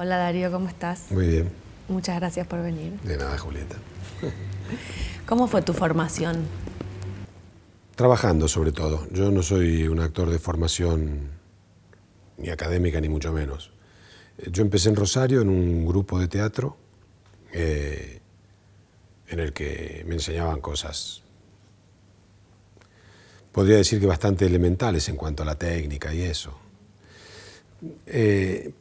Hola Darío, ¿cómo estás? Muy bien. Muchas gracias por venir. De nada, Julieta. ¿Cómo fue tu formación? Trabajando sobre todo. Yo no soy un actor de formación ni académica ni mucho menos. Eh, yo empecé en Rosario en un grupo de teatro eh, en el que me enseñaban cosas, podría decir que bastante elementales en cuanto a la técnica y eso. Eh,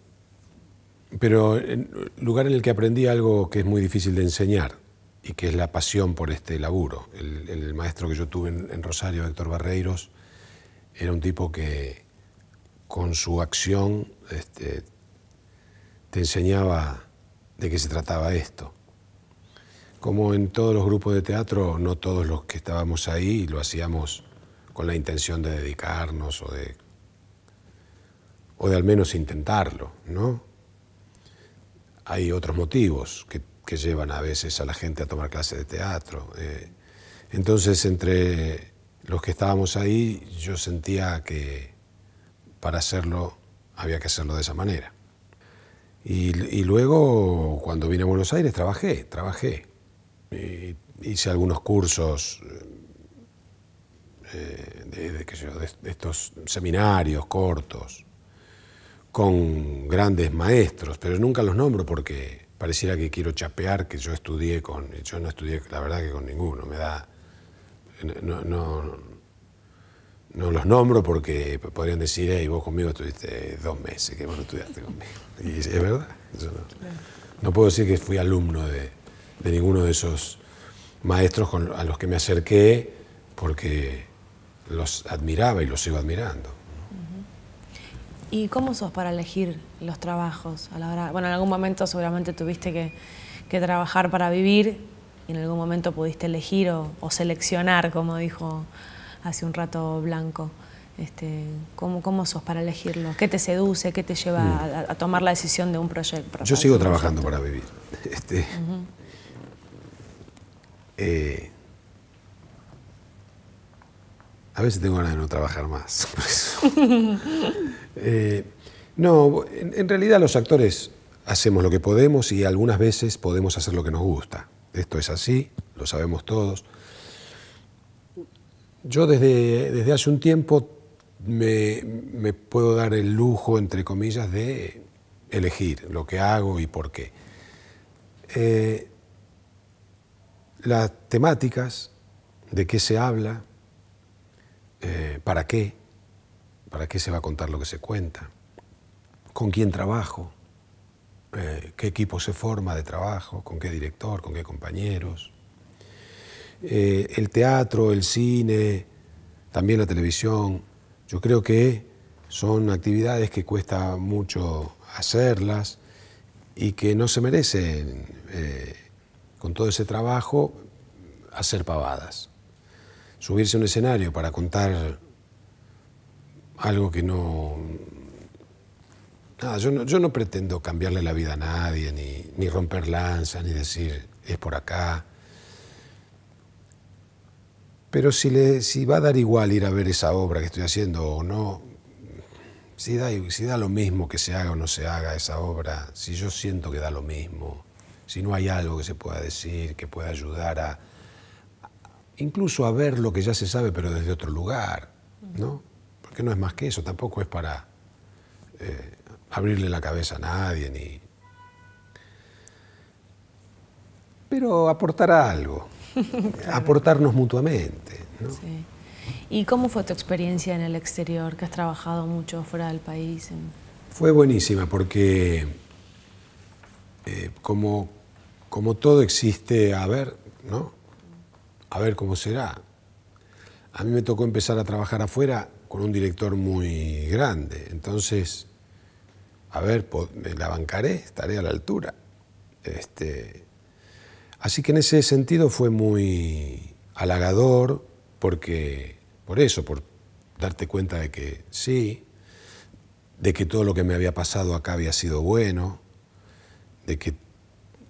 pero en lugar en el que aprendí algo que es muy difícil de enseñar y que es la pasión por este laburo. El, maestro que yo tuve en, Rosario, Héctor Barreiros, era un tipo que con su acción este, te enseñaba de qué se trataba esto. Como en todos los grupos de teatro, no todos los que estábamos ahí lo hacíamos con la intención de dedicarnos o de, o de al menos intentarlo, ¿no? hay otros motivos que, llevan a veces a la gente a tomar clases de teatro. Eh. entonces, entre los que estábamos ahí, yo sentía que para hacerlo había que hacerlo de esa manera. Y, luego, cuando vine a Buenos Aires, trabajé, trabajé. hice algunos cursos eh, de, de, estos seminarios cortos con grandes maestros, pero nunca los nombro porque pareciera que quiero chapear que yo estudié con, yo no estudié la verdad que con ninguno, me da, no, los nombro porque podrían decir, hey, vos conmigo estuviste dos meses, que vos no estudiaste conmigo. Y es verdad, no, puedo decir que fui alumno de, ninguno de esos maestros a los que me acerqué porque los admiraba y los sigo admirando. ¿Y cómo sos para elegir los trabajos? A la hora, bueno, en algún momento seguramente tuviste que, trabajar para vivir y en algún momento pudiste elegir o, seleccionar, como dijo hace un rato Blanco. Este, ¿cómo, ¿Cómo sos para elegirlo? ¿Qué te seduce? ¿Qué te lleva mm. a, tomar la decisión de un proyecto? Yo sigo trabajando para vivir. Este, a veces tengo ganas de no trabajar más. Eh, no, en, realidad los actores hacemos lo que podemos y algunas veces podemos hacer lo que nos gusta. Esto es así, lo sabemos todos. Yo desde, desde hace un tiempo me, puedo dar el lujo, entre comillas, de elegir lo que hago y por qué. Eh, las temáticas, de qué se habla, eh, ¿para qué? ¿Para qué se va a contar lo que se cuenta? ¿Con quién trabajo? Eh, ¿Qué equipo se forma de trabajo? ¿Con qué director? ¿Con qué compañeros? Eh, el teatro, el cine, también la televisión, yo creo que son actividades que cuesta mucho hacerlas y que no se merecen, con todo ese trabajo, hacer pavadas subirse a un escenario para contar algo que no... Nada, yo no, pretendo cambiarle la vida a nadie, ni, romper lanzas, ni decir es por acá. Pero si, le, si va a dar igual ir a ver esa obra que estoy haciendo o no, si da, si da lo mismo que se haga o no se haga esa obra, si yo siento que da lo mismo, si no hay algo que se pueda decir, que pueda ayudar a, incluso a ver lo que ya se sabe, pero desde otro lugar, ¿no? Porque no es más que eso, tampoco es para eh, abrirle la cabeza a nadie, ni... Pero aportar algo, aportarnos mutuamente. ¿no? Sí. ¿Y cómo fue tu experiencia en el exterior, que has trabajado mucho fuera del país? Fue buenísima porque eh, como, como todo existe, a ver, ¿no? a ver cómo será. A mí me tocó empezar a trabajar afuera con un director muy grande, entonces, a ver, la bancaré, estaré a la altura. Este, así que en ese sentido fue muy halagador, porque, por eso, por darte cuenta de que sí, de que todo lo que me había pasado acá había sido bueno, de que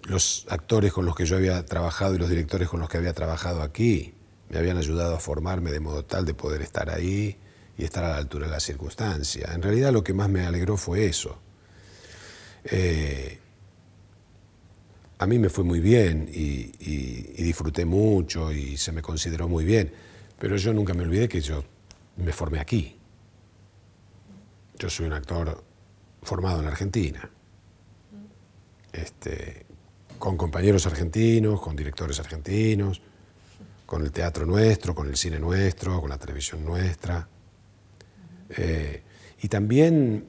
los actores con los que yo había trabajado y los directores con los que había trabajado aquí me habían ayudado a formarme de modo tal de poder estar ahí y estar a la altura de la circunstancia. En realidad lo que más me alegró fue eso. Eh, a mí me fue muy bien y, disfruté mucho y se me consideró muy bien, pero yo nunca me olvidé que yo me formé aquí. Yo soy un actor formado en Argentina. Este, con compañeros argentinos, con directores argentinos, con el teatro nuestro, con el cine nuestro, con la televisión nuestra. Eh, y también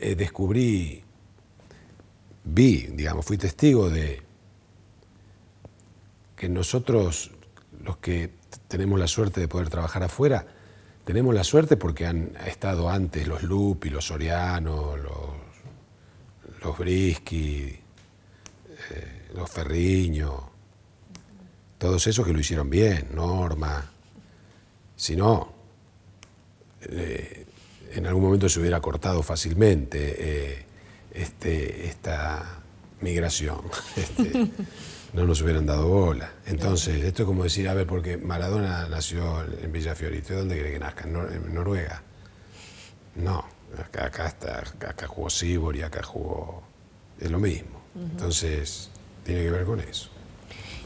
eh, descubrí, vi, digamos, fui testigo de que nosotros, los que tenemos la suerte de poder trabajar afuera, tenemos la suerte porque han estado antes los Lupi, los Soriano, los, Brisky. Eh, los Ferriño, todos esos que lo hicieron bien, Norma. Si no, eh, en algún momento se hubiera cortado fácilmente eh, este, esta migración. Este, no nos hubieran dado bola. Entonces, esto es como decir, a ver, porque Maradona nació en Villa Fiorito, ¿dónde cree que nazca? ¿En, Noruega? No, acá, está, acá jugó Sibor y acá jugó... Es lo mismo. Entonces, tiene que ver con eso.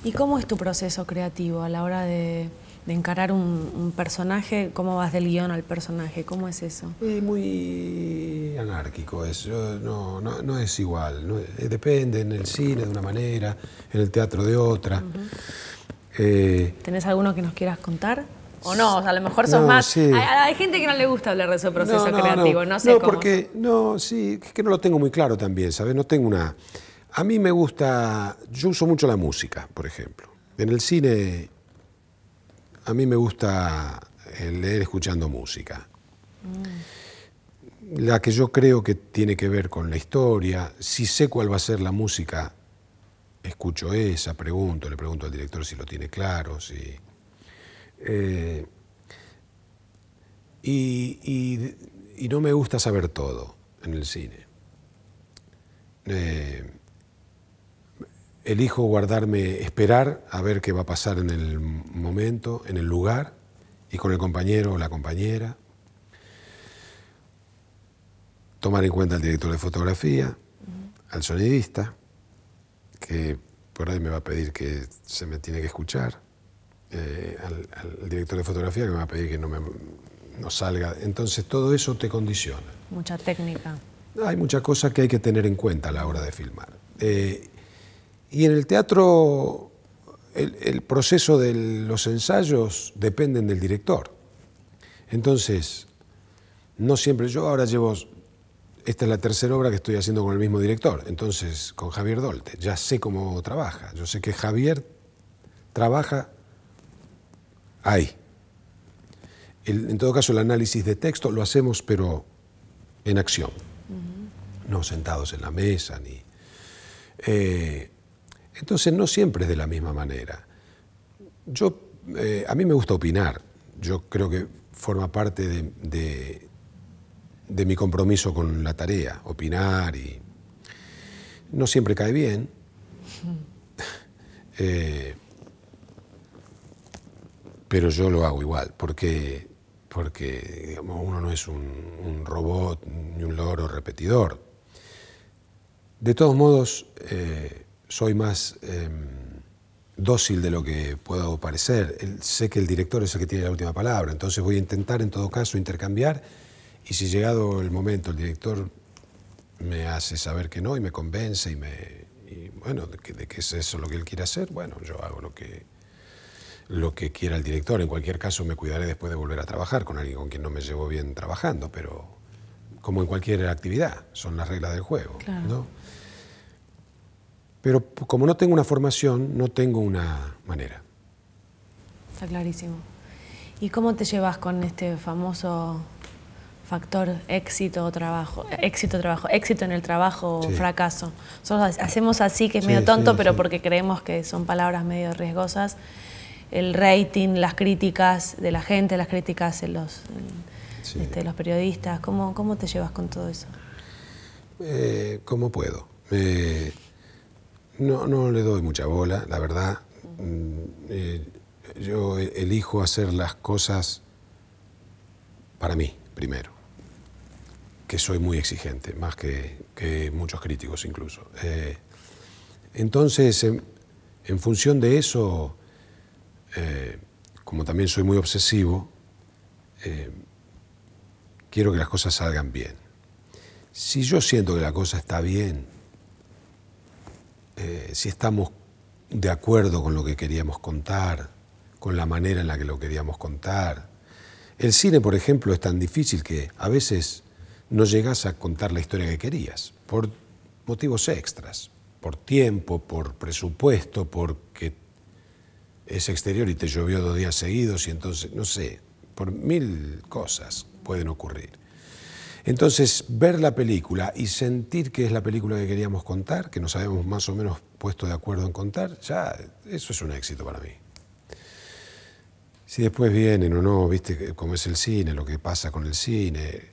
¿Y cómo es tu proceso creativo a la hora de, encarar un, personaje? ¿Cómo vas del guión al personaje? ¿Cómo es eso? muy anárquico eso, no, es igual. Eh, depende en el cine de una manera, en el teatro de otra. Eh, ¿Tenés alguno que nos quieras contar? O no, a lo mejor son más. Hay, gente que no le gusta hablar de su proceso creativo, no, sé no, Porque, no, sí, es que no lo tengo muy claro también, ¿sabes? No tengo una. A mí me gusta, yo uso mucho la música, por ejemplo. En el cine, a mí me gusta eh, leer escuchando música. La que yo creo que tiene que ver con la historia. Si sé cuál va a ser la música, escucho esa, pregunto, le pregunto al director si lo tiene claro, si... Eh, y, no me gusta saber todo en el cine. Eh, elijo guardarme, esperar a ver qué va a pasar en el momento, en el lugar y con el compañero o la compañera. Tomar en cuenta al director de fotografía, al sonidista, que por ahí me va a pedir que se me tiene que escuchar, eh, al, director de fotografía que me va a pedir que no me no salga. Entonces todo eso te condiciona. Mucha técnica. Hay muchas cosas que hay que tener en cuenta a la hora de filmar. Eh, y en el teatro el, proceso de los ensayos dependen del director. Entonces, no siempre, yo ahora llevo, esta es la tercera obra que estoy haciendo con el mismo director, entonces con Javier Dolte, ya sé cómo trabaja, yo sé que Javier trabaja ahí. en todo caso, el análisis de texto lo hacemos, pero en acción, no sentados en la mesa, ni... Eh, entonces no siempre es de la misma manera. Yo, eh, a mí me gusta opinar, yo creo que forma parte de, mi compromiso con la tarea, opinar y no siempre cae bien. Eh, pero yo lo hago igual, porque, porque uno no es un, robot ni un loro repetidor. De todos modos, eh, soy más em, dócil de lo que puedo parecer. sé que el director es el que tiene la última palabra, entonces voy a intentar en todo caso intercambiar y si llegado el momento el director me hace saber que no y me convence y me... bueno, de que, es eso lo que él quiere hacer, bueno, yo hago lo que, lo que quiera el director. En cualquier caso me cuidaré después de volver a trabajar con alguien con quien no me llevo bien trabajando, pero como en cualquier actividad, son las reglas del juego. Pero como no tengo una formación, no tengo una manera. Está clarísimo. ¿Y cómo te llevas con este famoso factor éxito o trabajo? Éxito trabajo, éxito en el trabajo o fracaso. Nosotros hacemos así que es medio tonto, pero porque creemos que son palabras medio riesgosas. El rating, las críticas de la gente, las críticas de los, este, periodistas. ¿Cómo, ¿Cómo te llevas con todo eso? Eh, ¿Cómo puedo. No, no le doy mucha bola, la verdad. Mm, eh, yo elijo hacer las cosas para mí, primero. Que soy muy exigente, más que, muchos críticos incluso. Eh, entonces, en, función de eso, eh, como también soy muy obsesivo, quiero que las cosas salgan bien. Si yo siento que la cosa está bien, eh, si estamos de acuerdo con lo que queríamos contar, con la manera en la que lo queríamos contar. El cine, por ejemplo, es tan difícil que a veces no llegas a contar la historia que querías, por motivos extras, por tiempo, por presupuesto, porque es exterior y te llovió dos días seguidos y entonces, no sé, por mil cosas pueden ocurrir. Entonces, ver la película y sentir que es la película que queríamos contar, que nos habíamos más o menos puesto de acuerdo en contar, ya eso es un éxito para mí. Si después vienen o no, viste cómo es el cine, lo que pasa con el cine.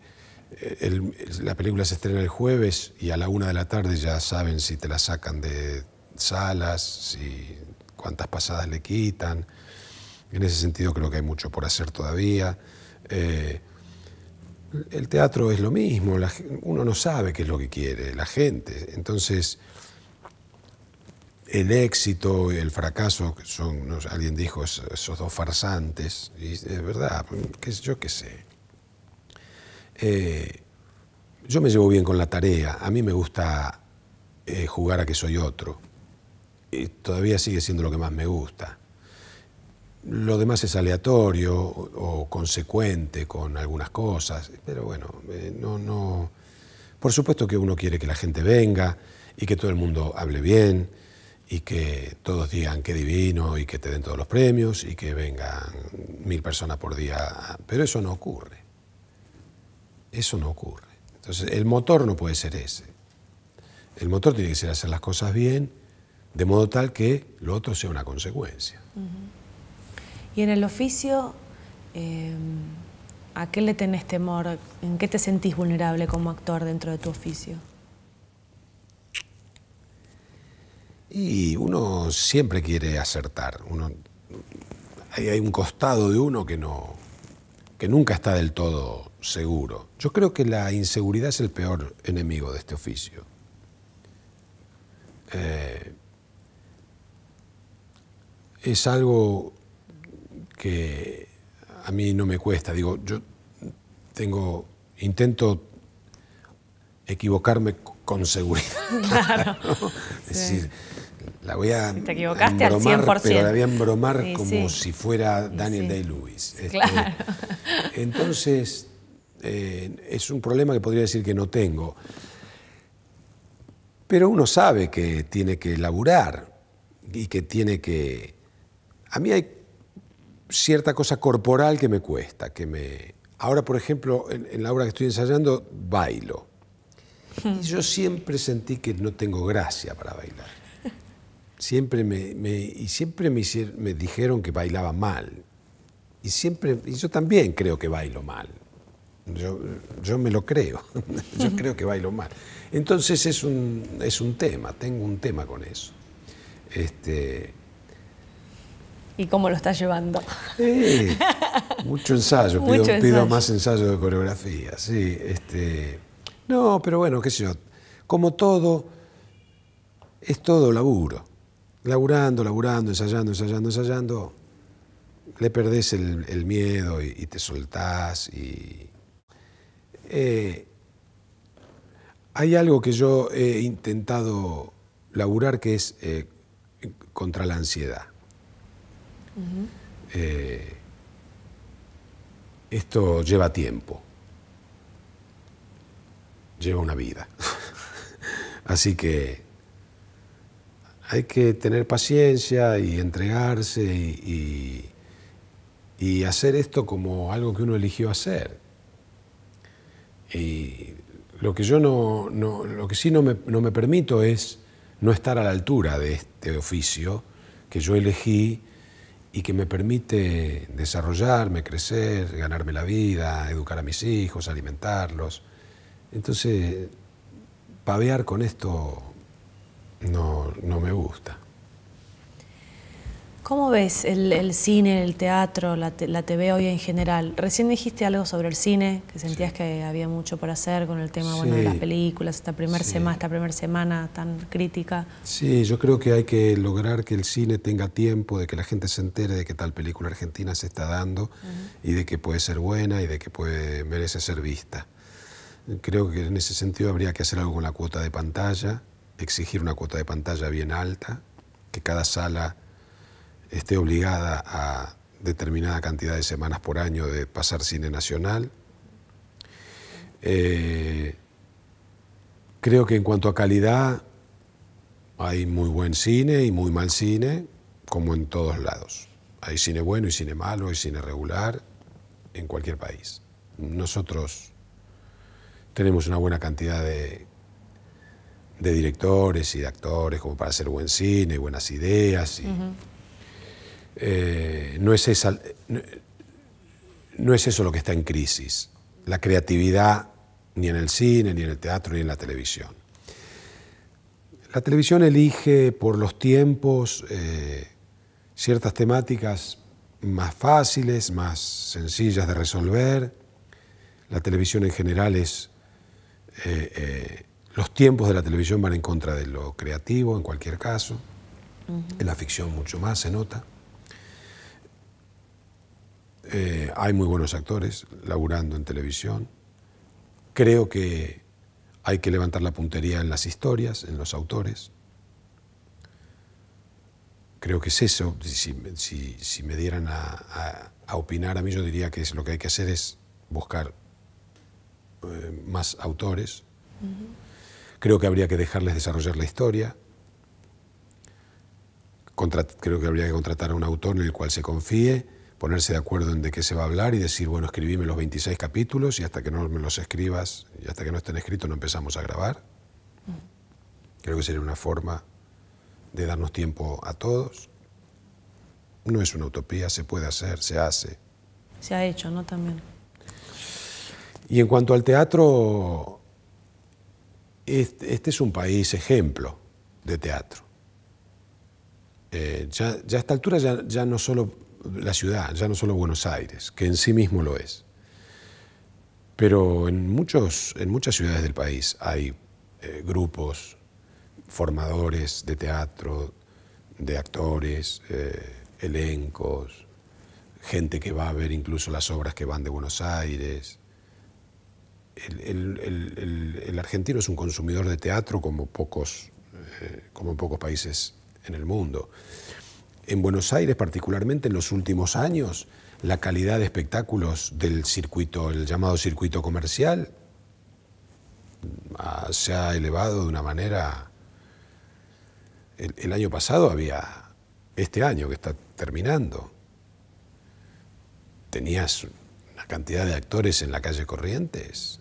Eh, la película se estrena el jueves y a la una de la tarde ya saben si te la sacan de salas, si cuántas pasadas le quitan. En ese sentido creo que hay mucho por hacer todavía. Eh, el teatro es lo mismo, uno no sabe qué es lo que quiere, la gente. Entonces, el éxito y el fracaso, son, alguien dijo esos, dos farsantes, y es verdad, pues, qué, yo qué sé. Eh, yo me llevo bien con la tarea, a mí me gusta eh, jugar a que soy otro, y todavía sigue siendo lo que más me gusta. Lo demás es aleatorio o, consecuente con algunas cosas, pero bueno, eh, no, no. Por supuesto que uno quiere que la gente venga y que todo el mundo hable bien y que todos digan qué divino y que te den todos los premios y que vengan mil personas por día, pero eso no ocurre. Eso no ocurre. Entonces, el motor no puede ser ese. El motor tiene que ser hacer las cosas bien, de modo tal que lo otro sea una consecuencia. Y en el oficio, eh, ¿a qué le tenés temor? ¿En qué te sentís vulnerable como actor dentro de tu oficio? Y uno siempre quiere acertar. Uno, hay, un costado de uno que, no, que nunca está del todo seguro. Yo creo que la inseguridad es el peor enemigo de este oficio. Eh, es algo que a mí no me cuesta. Digo, yo tengo, intento equivocarme con seguridad. Claro. Es decir, la voy a. Te equivocaste al 100%. Pero la voy a embromar como si fuera Daniel Day-Lewis. Este, Entonces, eh, es un problema que podría decir que no tengo. Pero uno sabe que tiene que laburar y que tiene que. A mí hay cierta cosa corporal que me cuesta, que me... Ahora, por ejemplo, en, la obra que estoy ensayando, bailo. Y yo siempre sentí que no tengo gracia para bailar. Siempre me, y siempre me, me, dijeron que bailaba mal. Y siempre, y yo también creo que bailo mal. Yo, me lo creo. yo creo que bailo mal. Entonces es un, es un tema, tengo un tema con eso. Este, y cómo lo estás llevando. mucho ensayo, pido, más ensayo de coreografía, sí. Este, no, pero bueno, qué sé yo, como todo, es todo laburo. Laburando, laburando, ensayando, ensayando, ensayando, le perdés el, miedo y, te soltás. Y, eh, hay algo que yo he intentado laburar que es eh, contra la ansiedad eh, esto lleva tiempo, lleva una vida. Así que hay que tener paciencia y entregarse y, hacer esto como algo que uno eligió hacer. Y lo que yo no, lo que sí no me, permito es no estar a la altura de este oficio que yo elegí y que me permite desarrollarme, crecer, ganarme la vida, educar a mis hijos, alimentarlos. Entonces, pavear con esto no, no me gusta. ¿Cómo ves el, cine, el teatro, la, TV hoy en general? Recién dijiste algo sobre el cine, que sentías que había mucho por hacer con el tema de las películas, esta primera semana, primer semana tan crítica. Sí, yo creo que hay que lograr que el cine tenga tiempo, de que la gente se entere de que tal película argentina se está dando y de que puede ser buena y de que puede, merece ser vista. Creo que en ese sentido habría que hacer algo con la cuota de pantalla, exigir una cuota de pantalla bien alta, que cada sala esté obligada a determinada cantidad de semanas por año de pasar cine nacional. Eh, creo que en cuanto a calidad hay muy buen cine y muy mal cine, como en todos lados. Hay cine bueno y cine malo, hay cine regular, en cualquier país. Nosotros tenemos una buena cantidad de, directores y de actores como para hacer buen cine, buenas ideas eh, no, es no, es eso lo que está en crisis, la creatividad ni en el cine, ni en el teatro, ni en la televisión. La televisión elige por los tiempos eh, ciertas temáticas más fáciles, más sencillas de resolver. La televisión en general es... Eh, los tiempos de la televisión van en contra de lo creativo, en cualquier caso. En la ficción mucho más se nota. Eh, hay muy buenos actores laburando en televisión. Creo que hay que levantar la puntería en las historias, en los autores. Creo que es eso. Si, me dieran a, opinar a mí, yo diría que lo que hay que hacer es buscar eh, más autores. Creo que habría que dejarles desarrollar la historia. creo que habría que contratar a un autor en el cual se confíe ponerse de acuerdo en de qué se va a hablar y decir, bueno, escribíme los 26 capítulos y hasta que no me los escribas y hasta que no estén escritos no empezamos a grabar. Creo que sería una forma de darnos tiempo a todos. No es una utopía, se puede hacer, se hace. Se ha hecho, ¿no? También. Y en cuanto al teatro, este es un país ejemplo de teatro. Eh, ya, a esta altura ya, ya no solo la ciudad, ya no solo Buenos Aires, que en sí mismo lo es. Pero en, muchos, en muchas ciudades del país hay eh, grupos, formadores de teatro, de actores, eh, elencos, gente que va a ver incluso las obras que van de Buenos Aires. El, argentino es un consumidor de teatro como pocos, eh, como pocos países en el mundo en Buenos Aires, particularmente en los últimos años, la calidad de espectáculos del circuito, el llamado circuito comercial, ah, se ha elevado de una manera... El, año pasado había, este año que está terminando, tenías una cantidad de actores en la calle Corrientes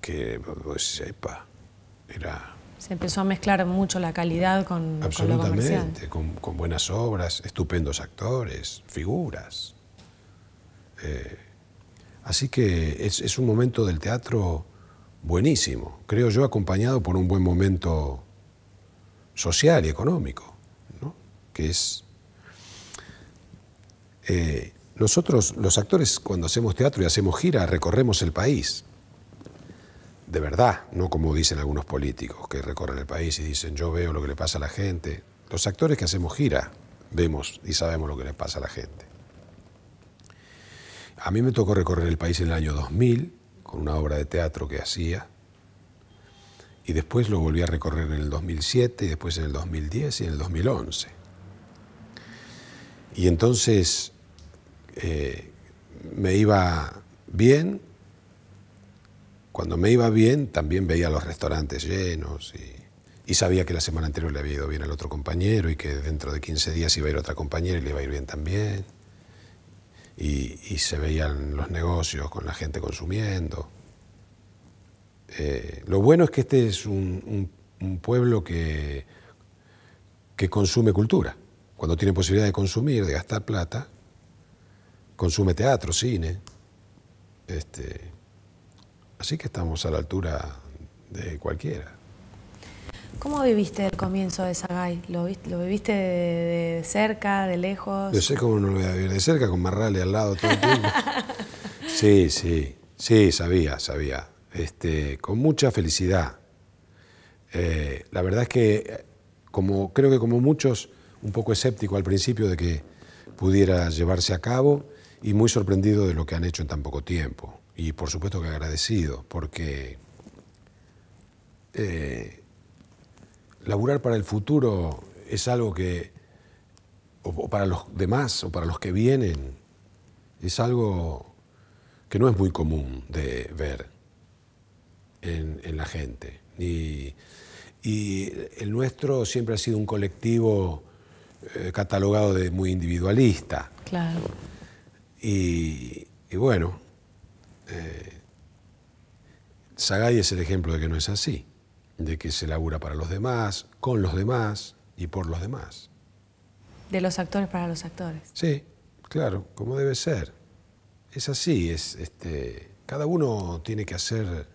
que, pues, sepa, era se empezó a mezclar mucho la calidad con, Absolutamente, con Con, buenas obras, estupendos actores, figuras. Eh, así que es, un momento del teatro buenísimo, creo yo, acompañado por un buen momento social y económico, que es... Eh, nosotros, los actores, cuando hacemos teatro y hacemos gira, recorremos el país de verdad, no como dicen algunos políticos que recorren el país y dicen yo veo lo que le pasa a la gente. Los actores que hacemos gira vemos y sabemos lo que le pasa a la gente. A mí me tocó recorrer el país en el año 2000 con una obra de teatro que hacía y después lo volví a recorrer en el 2007 y después en el 2010 y en el 2011. Y entonces eh, me iba bien cuando me iba bien, también veía los restaurantes llenos y, sabía que la semana anterior le había ido bien al otro compañero y que dentro de 15 días iba a ir otra compañera y le iba a ir bien también. Y, se veían los negocios con la gente consumiendo. Eh, lo bueno es que este es un, pueblo que, que consume cultura. Cuando tiene posibilidad de consumir, de gastar plata, consume teatro, cine. Este, Así que estamos a la altura de cualquiera. ¿Cómo viviste el comienzo de Sagay? ¿Lo, viviste de, cerca, de lejos? Yo sé cómo no lo voy a vivir de cerca, con Marrale al lado todo el tiempo. sí, sí, sí, sabía, sabía. Este, con mucha felicidad. Eh, la verdad es que, eh, como, creo que como muchos, un poco escéptico al principio de que pudiera llevarse a cabo y muy sorprendido de lo que han hecho en tan poco tiempo y por supuesto que agradecido, porque eh, laburar para el futuro es algo que, o, para los demás, o para los que vienen, es algo que no es muy común de ver en, la gente. Y, el nuestro siempre ha sido un colectivo eh, catalogado de muy individualista. Claro. Y, y bueno, eh, es el ejemplo de que no es así, de que se labura para los demás, con los demás y por los demás. De los actores para los actores. Sí, claro, como debe ser. Es así, es este, cada uno tiene que hacer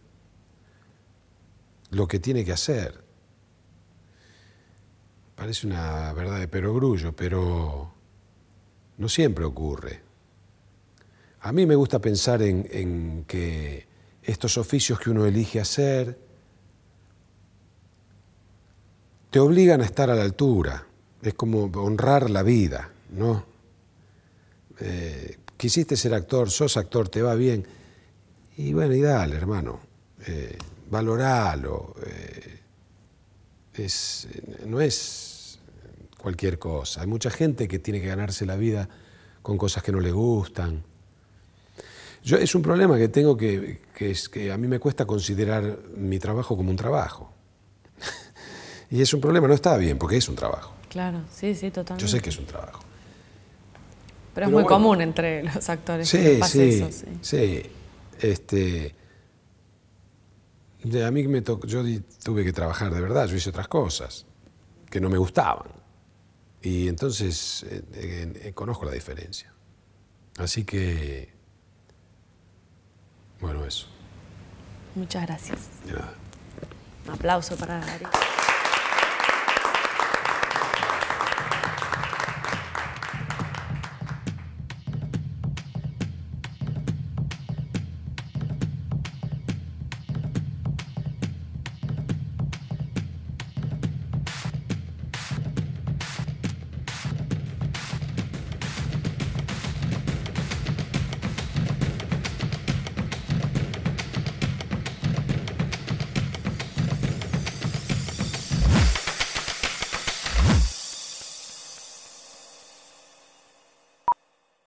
lo que tiene que hacer. Parece una verdad de perogrullo, pero no siempre ocurre. A mí me gusta pensar en, que estos oficios que uno elige hacer te obligan a estar a la altura, es como honrar la vida, ¿no? Eh, quisiste ser actor, sos actor, te va bien. Y bueno, y dale, hermano, eh, valoralo. Eh, no es cualquier cosa. Hay mucha gente que tiene que ganarse la vida con cosas que no le gustan es un problema que tengo que, es que a mí me cuesta considerar mi trabajo como un trabajo. y es un problema, no está bien, porque es un trabajo. Claro, sí, sí, totalmente. Yo sé que es un trabajo. Pero, es muy común entre los actores. Sí, sí, sí, Este, a mí me tocó, yo tuve que trabajar de verdad, yo hice otras cosas que no me gustaban. Y entonces eh, eh, eh, conozco la diferencia. Así que bueno, eso. Muchas gracias. De nada. Un aplauso para Darío.